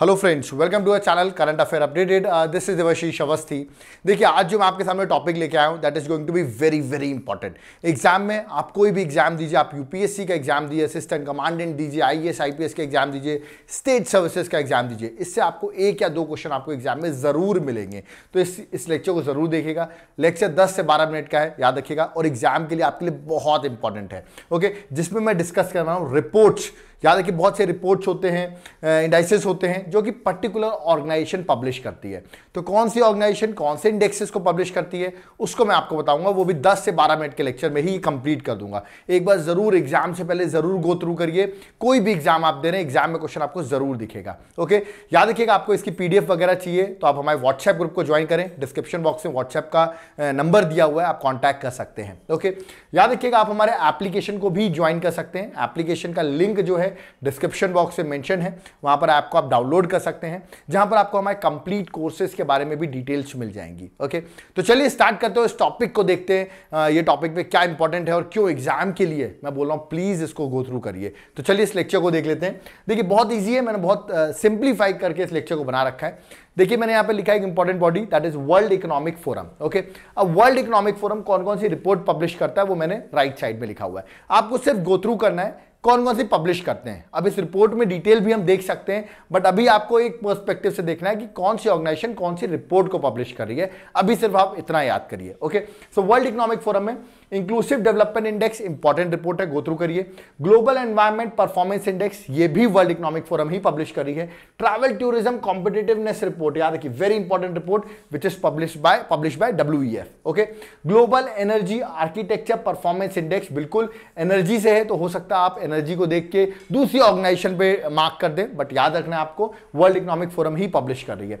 Hello friends welcome to our channel current affair updated this is Devashish Awasthi देखिए आज जो मैं आपके सामने टॉपिक लेके आया हूँ that is going to be very very important exam में आप कोई भी एग्जाम दीजिए आप यूपीएससी का एग्जाम दीजिए असिस्टेंट कमांडेंट दीजिए आईएएस आईपीएस e का एग्जाम दीजिए स्टेट सर्विसेज का एग्जाम दीजिए इससे आपको एक या दो क्वेश्चन आपको एग्जाम में जरूर मिलेंगे तो इस इस लेक्चर को जरूर देखेगा लेक्चर दस से बारह मिनट का है याद रखिएगा और एग्जाम के लिए आपके लिए बहुत इंपॉर्टेंट है ओके जिसमें मैं डिस्कस कर रहा हूँ रिपोर्ट्स याद रखिए बहुत से रिपोर्ट्स होते हैं इंडाइसिस होते हैं जो कि पर्टिकुलर ऑर्गेनाइजेशन पब्लिश करती है तो कौन सी ऑर्गेनाइजेशन कौन से इंडेक्सेस को पब्लिश करती है उसको मैं आपको बताऊंगा वो भी 10 से 12 मिनट के लेक्चर में ही कंप्लीट कर दूंगा एक बार ज़रूर एग्जाम से पहले ज़रूर गो थ्रू करिए कोई भी एग्जाम आप दे रहे हैं एग्जाम में क्वेश्चन आपको ज़रूर दिखेगा ओके याद रखिएगा आपको इसकी पी वगैरह चाहिए तो आप हमारे व्हाट्सएप ग्रुप को ज्वाइन करें डिस्क्रिप्शन बॉक्स में व्हाट्सएप का नंबर दिया हुआ है आप कॉन्टैक्ट कर सकते हैं ओके याद रखिएगा आप हमारे एप्लीकेशन को भी ज्वाइन कर सकते हैं एप्लीकेशन का लिंक जो है है डिस्क्रिप्शन बॉक्स में मेंशन है वहां पर आपको आप डाउनलोड कर सकते हैं जहां पर आपको हमारे कंप्लीट कोर्सेज के बारे में भी डिटेल्स मिल जाएंगी ओके तो चलिए स्टार्ट करते हो इस टॉपिक को देखते हैं ये टॉपिक में क्या इंपॉर्टेंट है और क्यों एग्जाम के लिए मैं बोल रहा हूँ प्लीज़ इसको गो थ्रू करिए तो चलिए इस लेक्चर को देख लेते हैं देखिए बहुत ईजी है मैंने बहुत सिंप्लीफाई uh, करके इस लेक्चर को बना रखा है देखिए मैंने यहाँ पे लिखा है एक important body that is World Economic Forum okay अब वर्ल्ड इकोनॉमिक फोरम कौन कौन सी रिपोर्ट पब्लिश करता है वो मैंने राइट right साइड में लिखा हुआ है आपको सिर्फ गो थ्रू करना है कौन कौन सी पब्लिश करते हैं अब इस रिपोर्ट में डिटेल भी हम देख सकते हैं बट अभी आपको एक पर्सपेक्टिव से देखना है कि कौन सी ऑर्गेनाइजेशन कौन सी रिपोर्ट को पब्लिश कर रही है अभी सिर्फ आप इतना याद करिए okay so World Economic Forum में inclusive development index important report है गो थ्रू करिए ग्लोबल एनवायरमेंट परफॉर्मेंस इंडेक्स ये भी वर्ल्ड इकोनॉमिक फोरम ही पब्लिश करी है ट्रैवल टूरिज्म कॉम्पिटेटिवनेस रिपोर्ट याद रखिए very important report which is publish by publish by W okay global energy architecture performance index बिल्कुल एनर्जी से है तो हो सकता है आप एनर्जी को देख के दूसरी ऑर्गेनाइजेशन पर मार्क कर दें बट याद रखना आपको वर्ल्ड इकोनॉमिक फोरम ही पब्लिश कर रही है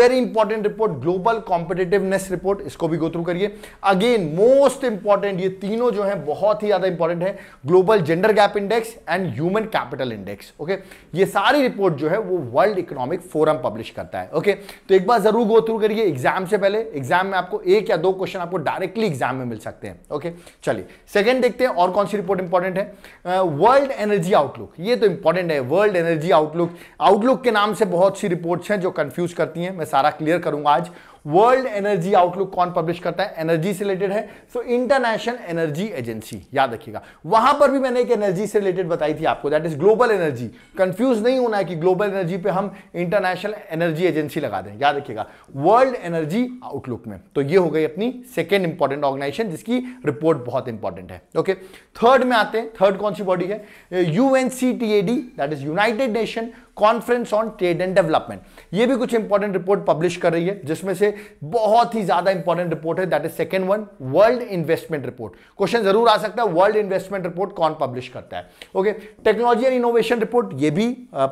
very important report global competitiveness report इसको भी गो थ्रू करिए अगेन मोस्ट इंपॉर्टेंट इंपॉर्टेंट ये तीनों जो है बहुत ही ज्यादा इंपॉर्टेंट है global gender gap index and human capital index okay ये सारी रिपोर्ट जो है वो वर्ल्ड इकोनॉमिक फोरम पब्लिश करता है ओके okay? तो एक बार जरूर गो थ्रू करिए एग्जाम से पहले एग्जाम में आपको एक या दो क्वेश्चन आपको डायरेक्टली एग्जाम में मिल सकते हैं ओके okay? चलिए सेकेंड देखते हैं और कौन सी रिपोर्ट इंपॉर्टेंट है वर्ल्ड एनर्जी आउटलुक ये तो इंपॉर्टेंट है वर्ल्ड एनर्जी आउटलुक आउटलुक के नाम से बहुत सी रिपोर्ट्स हैं जो कंफ्यूज करती हैं मैं सारा क्लियर करूंगा आज वर्ल्ड एनर्जी आउटलुक कौन पब्लिश करता है एनर्जी से रिलेटेड है सो इंटरनेशनल एनर्जी एजेंसी याद रखिएगा वहां पर भी मैंने एक एनर्जी से रिलेटेड बताई थी आपको that is global energy confuse नहीं होना है कि ग्लोबल एनर्जी पे हम इंटरनेशनल एनर्जी एजेंसी लगा दें याद रखिएगा वर्ल्ड एनर्जी आउटलुक में तो ये हो गई अपनी सेकेंड इंपॉर्टेंट ऑर्गेनाइजेशन जिसकी रिपोर्ट बहुत इंपॉर्टेंट है ओके okay? थर्ड में आते हैं थर्ड कौन सी बॉडी है UNCTAD that is United Nation conference on trade and development ये भी कुछ इंपॉर्टेंट रिपोर्ट पब्लिश कर रही है जिसमें से बहुत ही ज्यादा इंपॉर्टेंट रिपोर्ट है that is second one world investment report question जरूर आ सकता है वर्ल्ड इन्वेस्टमेंट रिपोर्ट कौन पब्लिश करता है okay technology and innovation report ये भी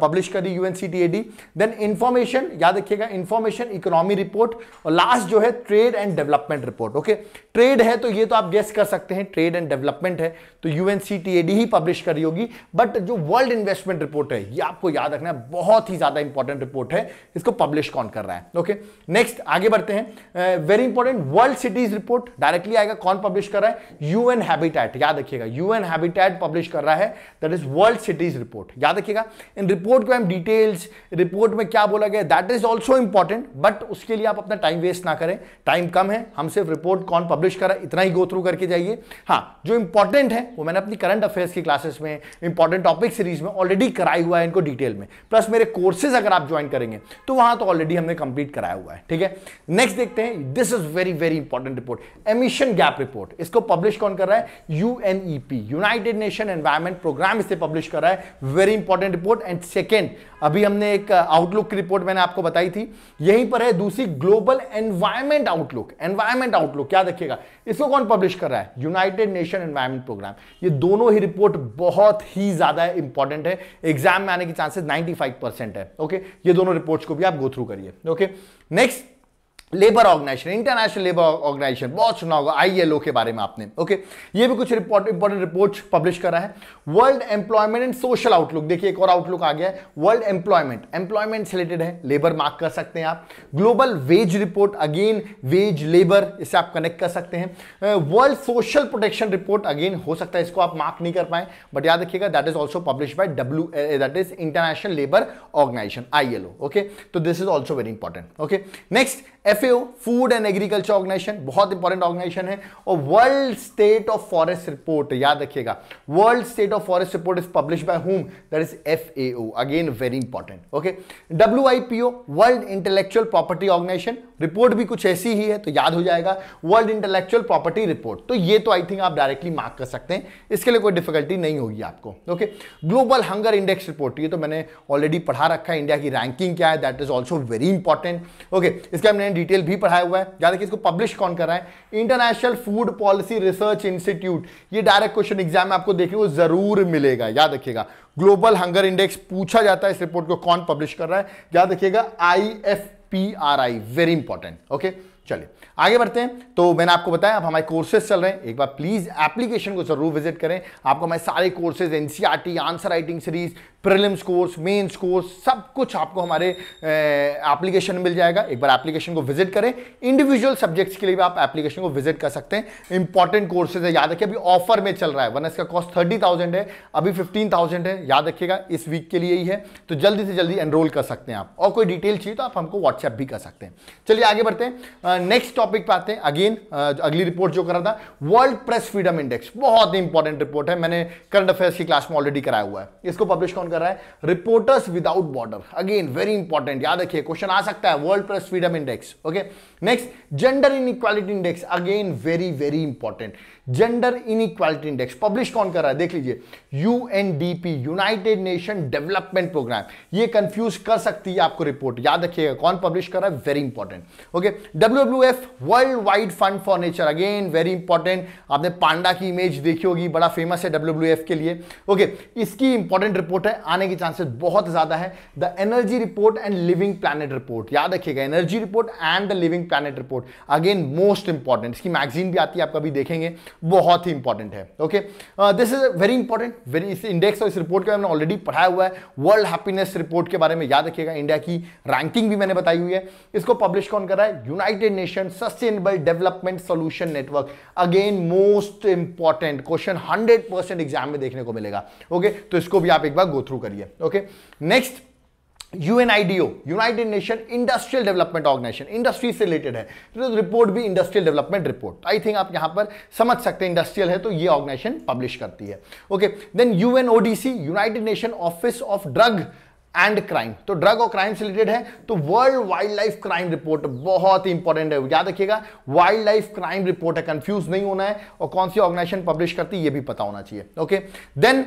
पब्लिश कर रही यूएनसीटीएडी देन इंफॉर्मेशन याद रखिएगा इंफॉर्मेशन इकोनॉमी रिपोर्ट और लास्ट जो है trade and development report okay trade है तो ये तो आप गेस कर सकते हैं ट्रेड एंड डेवलपमेंट है तो यूएनसीटीएडी ही पब्लिश कर रही होगी बट जो वर्ल्ड इन्वेस्टमेंट रिपोर्ट है ये आपको याद रखना बहुत ही ज्यादा इंपॉर्टेंट रिपोर्ट है इसको पब्लिश कौन कर रहा है ओके नेक्स्ट आगे बढ़ते हैं very important world cities report directly आएगा कौन पब्लिश कर रहा है यूएन हैबिटेट याद रखिएगा यूएन हैबिटेट पब्लिश कर रहा है that is world cities report याद रखिएगा इन रिपोर्ट को हम डिटेल्स रिपोर्ट में क्या बोला गया that is also important but उसके लिए आप अपना टाइम वेस्ट ना करें टाइम कम है हम सिर्फ रिपोर्ट कौन पब्लिश कर रहा है इतना ही गो थ्रू करके जाइए हाँ जो इंपॉर्टेंट है वो मैंने अपनी करंट अफेयर्स की क्लासेस में इंपॉर्टेंट टॉपिक सीरीज में ऑलरेडी कराई हुआ है इनको डिटेल में प्लस मेरे कोर्सेज अगर आप ज्वाइन करेंगे तो वहां तो ऑलरेडी हमने कंप्लीट कराया हुआ है ठीक है नेक्स्ट देखते हैं this is very very important report emission gap report इसको पब्लिश कौन कर रहा है UNEP United Nation Environment Programme इसे पब्लिश कर रहा है very important report and second अभी हमने एक आउटलुक uh, की रिपोर्ट मैंने आपको बताई थी यहीं पर है दूसरी global environment outlook environment outlook क्या देखिएगा इसको कौन पब्लिश कर रहा है यूनाइटेड नेशन एनवायरमेंट प्रोग्राम ये दोनों ही रिपोर्ट बहुत ही ज्यादा इंपॉर्टेंट है एग्जाम में आने की चांसेस नाइनटी फाइव परसेंट है ओके ये दोनों रिपोर्ट्स को भी आप गो थ्रू करिए okay next labour organization International Labour Organization बहुत सुना होगा आईएलओ के बारे में आपने ओके ये भी कुछ रिपोर्ट इंपॉर्टेंट रिपोर्ट पब्लिश करा है world Employment and Social Outlook देखिए एक और आउटलुक आ गया है वर्ल्ड एम्प्लॉयमेंट एम्प्लॉयमेंट से रिलेटेड है लेबर मार्क कर सकते हैं आप global wage report again wage labour इसे आप कनेक्ट कर सकते हैं world social protection report again हो सकता है इसको आप मार्क नहीं कर पाए बट याद रखिएगा that is also publish by W that is International Labour Organization ILO okay तो this is also very important okay next F F food and agriculture organization बहुत इंपॉर्टेंट ऑर्गेनाइजेशन है और world state of forest report याद रखिएगा world state of forest report is publish by whom that is F again very important okay W World Intellectual Property Organization report भी कुछ ऐसी ही है तो याद हो जाएगा वर्ल्ड इंटेलेक्चुअल प्रॉपर्टी रिपोर्ट तो ये तो आई थिंक आप डायरेक्टली मार्क कर सकते हैं इसके लिए कोई डिफिकल्टी नहीं होगी आपको okay global hunger index report ये तो मैंने ऑलरेडी पढ़ा रखा है इंडिया की रैंकिंग क्या है that is also very important okay इसके हमने डिटेल भी पढ़ाया हुआ है याद कि इसको पब्लिश कौन कर रहा है International Food Policy Research Institute ये डायरेक्ट क्वेश्चन एग्जाम में आपको देखने को जरूर मिलेगा याद रखिएगा ग्लोबल हंगर इंडेक्स पूछा जाता है इस रिपोर्ट को कौन पब्लिश कर रहा है याद रखिएगा I F P R I very important okay चलिए आगे बढ़ते हैं तो मैंने आपको बताया अब हमारे कोर्सेज चल रहे हैं एक बार प्लीज़ एप्लीकेशन को ज़रूर विजिट करें आपको हमारे सारे courses NCERT answer writing series prelims course mains course सब कुछ आपको हमारे एप्लीकेशन मिल जाएगा एक बार एप्लीकेशन को विजिट करें इंडिविजुअल सब्जेक्ट्स के लिए भी आप एप्लीकेशन को विजिट कर सकते हैं इंपॉर्टेंट कोर्सेज है याद रखिए अभी ऑफर में चल रहा है वन इसका कॉस्ट थर्टी थाउजेंड है अभी फिफ्टीन थाउजेंड है याद रखिएगा इस वीक के लिए ही है तो जल्दी से जल्दी एनरोल कर सकते हैं आप और कोई डिटेल चाहिए तो आप हमको व्हाट्सएप भी कर सकते हैं चलिए आगे बढ़ते हैं नेक्स्ट टॉपिक पे आते हैं अगेन अगली रिपोर्ट जो करा था वर्ल्ड प्रेस फ्रीडम इंडेक्स बहुत इंपॉर्टेंट रिपोर्ट है मैंने करंट अफेयर्स की क्लास में ऑलरेडी कराया हुआ है इसको पब्लिश कौन कर रहा है reporters without border again very important याद रखिए क्वेश्चन आ सकता है world press freedom index okay next gender in index again very very important gender inequality index publish कौन कर रहा है देख लीजिए UNDP United Nation Development Programme ये कंफ्यूज कर सकती है आपको रिपोर्ट याद रखिएगा कौन पब्लिश कर रहा है very important okay W World Wide Fund for Nature again very important आपने पांडा की इमेज देखी होगी बड़ा फेमस है डब्ल्यू के लिए ओके इसकी इंपॉर्टेंट रिपोर्ट है आने के चांसेस बहुत ज्यादा है the energy report and living planet report याद रखिएगा energy report and the living planet report again most important इसकी मैगजीन भी आती है आप कभी देखेंगे बहुत ही इंपॉर्टेंट है okay this is very important very इस इंडेक्स और इस रिपोर्ट के बारे में ऑलरेडी पढ़ाया हुआ है वर्ल्ड हैप्पीनेस रिपोर्ट के बारे में याद रखिएगा इंडिया की रैंकिंग भी मैंने बताई हुई है इसको पब्लिश कौन कर रहा है United Nation Sustainable Development Solution Network again most important question hundred exam में देखने को मिलेगा ओके okay? तो इसको भी आप एक बार गो थ्रू करिए okay next UNIDO United Nation Industrial Development Organization industry से रिलेटेड है तो रिपोर्ट भी industrial development report I think आप यहां पर समझ सकते हैं इंडस्ट्रियल है तो ये ऑर्गेनाइजेशन पब्लिश करती है okay then UNODC United Nation Office of Drug and Crime तो ड्रग और क्राइम से रिलेटेड है तो world wildlife crime report बहुत ही इंपॉर्टेंट है याद रखिएगा वाइल्ड लाइफ क्राइम रिपोर्ट है कंफ्यूज नहीं होना है और कौन सी ऑर्गेनाइजेशन पब्लिश करती है ये भी पता होना चाहिए ओके देन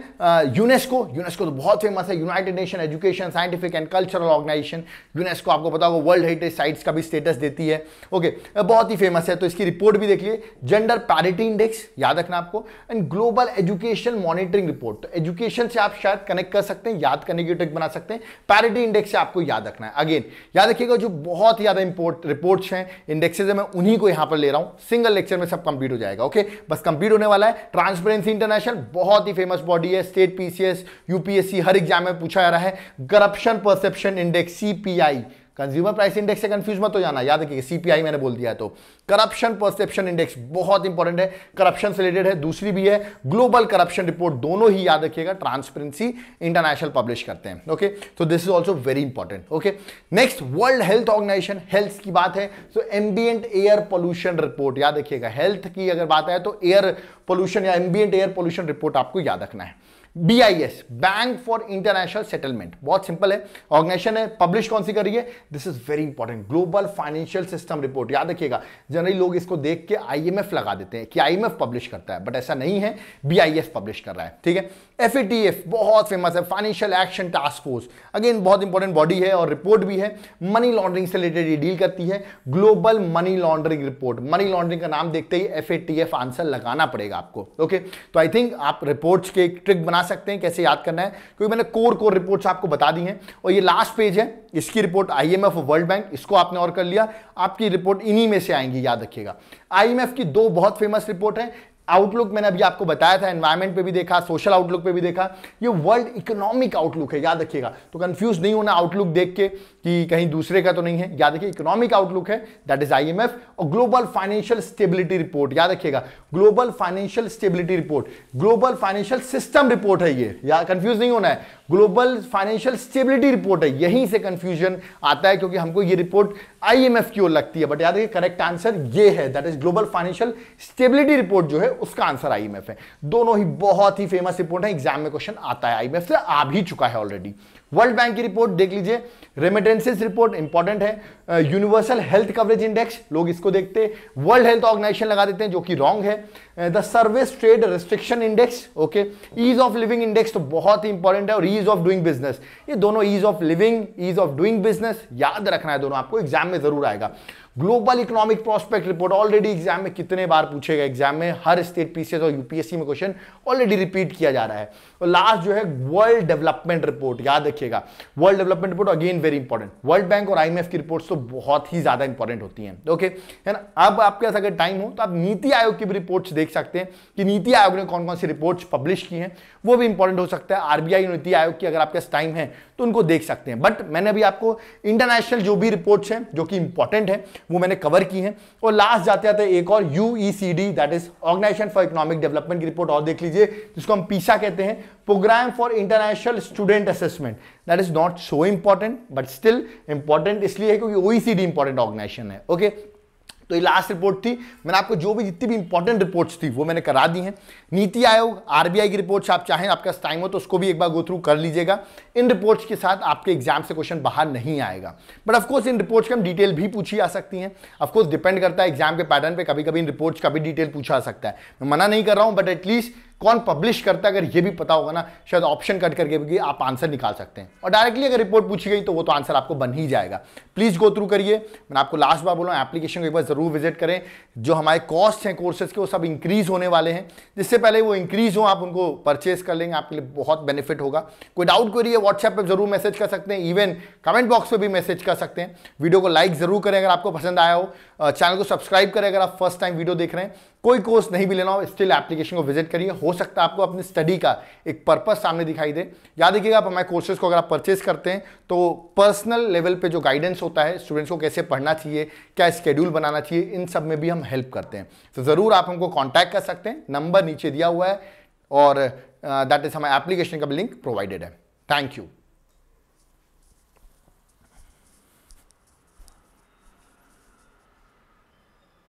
यूनेस्को यूनेस्को तो बहुत फेमस है United Nation Education Scientific and Cultural Organization UNESCO आपको पता होगा वर्ल्ड हेरिटेज साइट्स का भी स्टेटस देती है ओके okay, बहुत ही फेमस है तो इसकी रिपोर्ट भी देखिए जेंडर पैरिटी इंडेक्स याद रखना आपको and global education monitoring report education से आप शायद कनेक्ट कर सकते हैं याद करने की ट्रिक बना सकते हैं में पैरिटी इंडेक्स से आपको याद रखना है अगेन याद रखिएगा जो बहुत ज्यादा इंपोर्ट रिपोर्ट्स हैं इंडेक्सेज है मैं उन्हीं को यहां पर ले रहा हूं सिंगल लेक्चर में सब कंप्लीट हो जाएगा ओके बस कंप्लीट होने वाला है ट्रांसपेरेंसी इंटरनेशनल बहुत ही फेमस बॉडी है स्टेट पीसीएस यूपीएससी हर एग्जाम में पूछा जा रहा है corruption perception index CPI consumer price index से कंफ्यूज मत हो जाना याद रखिए सीपीआई मैंने बोल दिया है तो करप्शन परसेप्शन इंडेक्स बहुत इंपॉर्टेंट है करप्शन से रिलेटेड है दूसरी भी है ग्लोबल करप्शन रिपोर्ट दोनों ही याद रखिएगा ट्रांसपेरेंसी इंटरनेशनल पब्लिश करते हैं ओके तो this is also very important okay next World Health Organization health की बात है तो एम्बियंट एयर पोल्यूशन रिपोर्ट याद रखिएगा हेल्थ की अगर बात आए तो एयर पोल्यूशन या एम्बियंट एयर पोल्यूशन रिपोर्ट आपको याद रखना है B I S bank for international settlement बहुत सिंपल है ऑर्गेनाइजेशन है पब्लिश कौन सी कर रही है this is very important global financial system report याद रखिएगा जनरली लोग इसको देख के आई एम एफ लगा देते हैं कि आई एम एफ पब्लिश करता है बट ऐसा नहीं है बी आई एस पब्लिश कर रहा है ठीक है एफ ए टी एफ बहुत फेमस है Financial Action Task Force again बहुत इंपॉर्टेंट बॉडी है और रिपोर्ट भी है मनी लॉन्ड्रिंग से रिलेटेड डील करती है global money laundering report money laundering का नाम देखते ही F A T F answer लगाना पड़ेगा आपको ओके तो आई थिंक आप रिपोर्ट्स के एक ट्रिक बना सकते हैं कैसे याद करना है क्योंकि मैंने कोर कोर रिपोर्ट्स आपको बता दी हैं और ये लास्ट पेज है इसकी रिपोर्ट आईएमएफ वर्ल्ड बैंक इसको आपने और कर लिया आपकी रिपोर्ट इन्हीं में से आएंगी याद रखिएगा आईएमएफ की दो बहुत फेमस रिपोर्ट है आउटलुक मैंने अभी आपको बताया था एनवायरमेंट पे भी देखा सोशल आउटलुक पे भी देखा ये वर्ल्ड इकोनॉमिक आउटलुक है याद रखिएगा तो कंफ्यूज नहीं होना आउटलुक देख के कि कहीं दूसरे का तो नहीं है याद रखिए इकोनॉमिक आउटलुक है दैट इज आईएमएफ और ग्लोबल फाइनेंशियल स्टेबिलिटी रिपोर्ट याद रखिएगा global financial stability report global financial system report है ये या कंफ्यूज नहीं होना है ग्लोबल फाइनेंशियल स्टेबिलिटी रिपोर्ट है यहीं से कंफ्यूजन आता है क्योंकि हमको ये रिपोर्ट आईएमएफ की ओर लगती है बट याद रखिए करेक्ट आंसर ये है that is global financial stability report जो है उसका आंसर आई है दोनों ही बहुत ही फेमस रिपोर्ट है एग्जाम में क्वेश्चन आता है आई से आ भी चुका है ऑलरेडी वर्ल्ड बैंक की रिपोर्ट देख लीजिए रेमिटेंसेस रिपोर्ट इंपॉर्टेंट है यूनिवर्सल हेल्थ कवरेज इंडेक्स लोग इसको देखते हैं वर्ल्ड हेल्थ ऑर्गेनाइजेशन लगा देते हैं जो कि रॉन्ग है the service trade restriction index okay ease of living index तो बहुत ही इंपॉर्टेंट है और ईज ऑफ डूइंग बिजनेस ये दोनों ease of living ease of doing business याद रखना है दोनों आपको एग्जाम में जरूर आएगा global economic prospect report already exam में कितने बार पूछेगा एग्जाम में हर स्टेट पीसीएस और यूपीएससी में क्वेश्चन ऑलरेडी रिपीट किया जा रहा है और लास्ट जो है वर्ल्ड डेवलपमेंट रिपोर्ट याद रखिएगा world development report again very important World Bank और आईएमएफ की रिपोर्ट्स तो बहुत ही ज्यादा इंपॉर्टेंट होती हैं ओके है ना अब आपके पास अगर टाइम हो तो आप नीति आयोग की भी रिपोर्ट्स देख सकते हैं कि नीति आयोग ने कौन कौन सी रिपोर्ट्स पब्लिश की हैं वो भी इंपॉर्टेंट हो सकता है आरबीआई नीति आयोग की अगर आपके पास टाइम है तो उनको देख सकते हैं बट मैंने अभी आपको इंटरनेशनल जो भी रिपोर्ट्स हैं जो कि इंपॉर्टेंट है वो मैंने कवर की हैं और लास्ट जाते जाते एक और U that is organization for economic development की रिपोर्ट और देख लीजिए जिसको हम पीसा कहते हैं programme for international student assessment that is not so important but still important इसलिए है क्योंकि ओईसीडी इंपॉर्टेंट ऑर्गेनाइजेशन है ओके okay? तो ये लास्ट रिपोर्ट थी मैंने आपको जो भी जितनी भी इंपॉर्टेंट रिपोर्ट्स थी वो मैंने करा दी हैं नीति आयोग आरबीआई की रिपोर्ट्स आप चाहें आपका टाइम हो तो उसको भी एक बार गो थ्रू कर लीजिएगा इन रिपोर्ट्स के साथ आपके एग्जाम से क्वेश्चन बाहर नहीं आएगा बट ऑफकोर्स इन रिपोर्ट्स की हम डिटेल भी पूछी आ सकती हैं ऑफकोर्स डिपेंड करता है एग्जाम के पैटर्न पर कभी कभी इन रिपोर्ट्स का भी डिटेल पूछा जा सकता है मैं मना नहीं कर रहा हूँ बट एटलीस्ट कौन पब्लिश करता है अगर ये भी पता होगा ना शायद ऑप्शन कट करके भी आप आंसर निकाल सकते हैं और डायरेक्टली अगर रिपोर्ट पूछी गई तो वो तो आंसर आपको बन ही जाएगा प्लीज़ गो थ्रू करिए मैं आपको लास्ट बार बोला एप्लीकेशन को एक बार ज़रूर विजिट करें जो हमारे कॉस्ट हैं कोर्सेज के वो सब इंक्रीज़ होने वाले हैं जिससे पहले वो इंक्रीज़ हो आप उनको परचेज कर लेंगे आपके लिए बहुत बेनिफिट होगा कोई डाउट कोई है व्हाट्सएप पर जरूर मैसेज कर सकते हैं इवन कमेंट बॉक्स पर भी मैसेज कर सकते हैं वीडियो को लाइक ज़रूर करें अगर आपको पसंद आया हो चैनल को सब्सक्राइब करें अगर आप फर्स्ट टाइम वीडियो देख रहे हैं कोई कोर्स नहीं भी लेना हो स्टिल एप्लीकेशन को विजिट करिए हो सकता है आपको अपनी स्टडी का एक पर्पस सामने दिखाई दे याद रखिएगा आप हमारे कोर्सेज को अगर आप परचेज करते हैं तो पर्सनल लेवल पे जो गाइडेंस होता है स्टूडेंट्स को कैसे पढ़ना चाहिए क्या स्केड्यूल बनाना चाहिए इन सब में भी हम हेल्प करते हैं तो ज़रूर आप हमको कॉन्टैक्ट कर सकते हैं नंबर नीचे दिया हुआ है और दैट uh, इज़ हमारे एप्लीकेशन का भी लिंक प्रोवाइडेड है थैंक यू